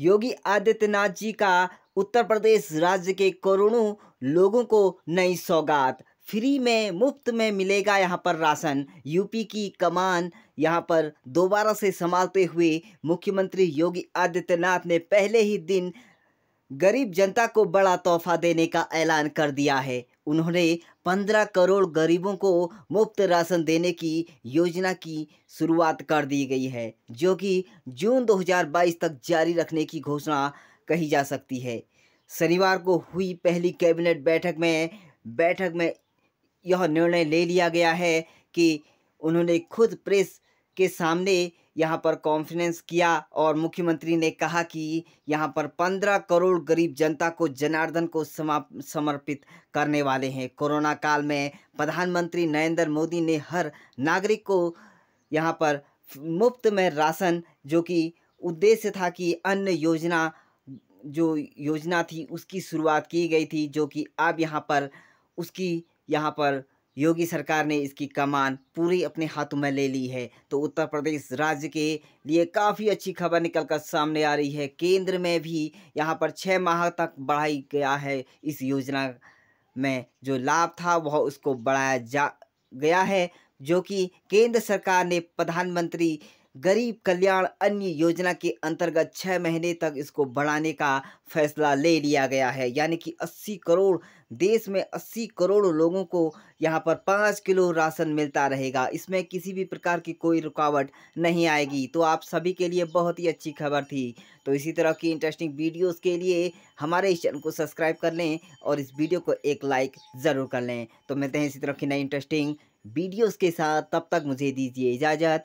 योगी आदित्यनाथ जी का उत्तर प्रदेश राज्य के करोड़ों लोगों को नई सौगात फ्री में मुफ्त में मिलेगा यहाँ पर राशन यूपी की कमान यहाँ पर दोबारा से संभालते हुए मुख्यमंत्री योगी आदित्यनाथ ने पहले ही दिन गरीब जनता को बड़ा तोहफा देने का ऐलान कर दिया है उन्होंने 15 करोड़ गरीबों को मुफ्त राशन देने की योजना की शुरुआत कर दी गई है जो कि जून 2022 तक जारी रखने की घोषणा कही जा सकती है शनिवार को हुई पहली कैबिनेट बैठक में बैठक में यह निर्णय ले लिया गया है कि उन्होंने खुद प्रेस के सामने यहाँ पर कॉन्फ्रेंस किया और मुख्यमंत्री ने कहा कि यहाँ पर पंद्रह करोड़ गरीब जनता को जनार्दन को समर्पित करने वाले हैं कोरोना काल में प्रधानमंत्री नरेंद्र मोदी ने हर नागरिक को यहाँ पर मुफ्त में राशन जो कि उद्देश्य था कि अन्य योजना जो योजना थी उसकी शुरुआत की गई थी जो कि अब यहाँ पर उसकी यहाँ पर योगी सरकार ने इसकी कमान पूरी अपने हाथों में ले ली है तो उत्तर प्रदेश राज्य के लिए काफ़ी अच्छी खबर निकल कर सामने आ रही है केंद्र में भी यहाँ पर छः माह तक बढ़ाई गया है इस योजना में जो लाभ था वह उसको बढ़ाया जा गया है जो कि केंद्र सरकार ने प्रधानमंत्री गरीब कल्याण अन्य योजना के अंतर्गत छः महीने तक इसको बढ़ाने का फैसला ले लिया गया है यानी कि 80 करोड़ देश में 80 करोड़ लोगों को यहाँ पर पाँच किलो राशन मिलता रहेगा इसमें किसी भी प्रकार की कोई रुकावट नहीं आएगी तो आप सभी के लिए बहुत ही अच्छी खबर थी तो इसी तरह की इंटरेस्टिंग वीडियोस के लिए हमारे इस चैनल को सब्सक्राइब कर लें और इस वीडियो को एक लाइक ज़रूर कर लें तो मिलते हैं इसी तरह की नई इंटरेस्टिंग वीडियोज़ के साथ तब तक मुझे दीजिए इजाज़त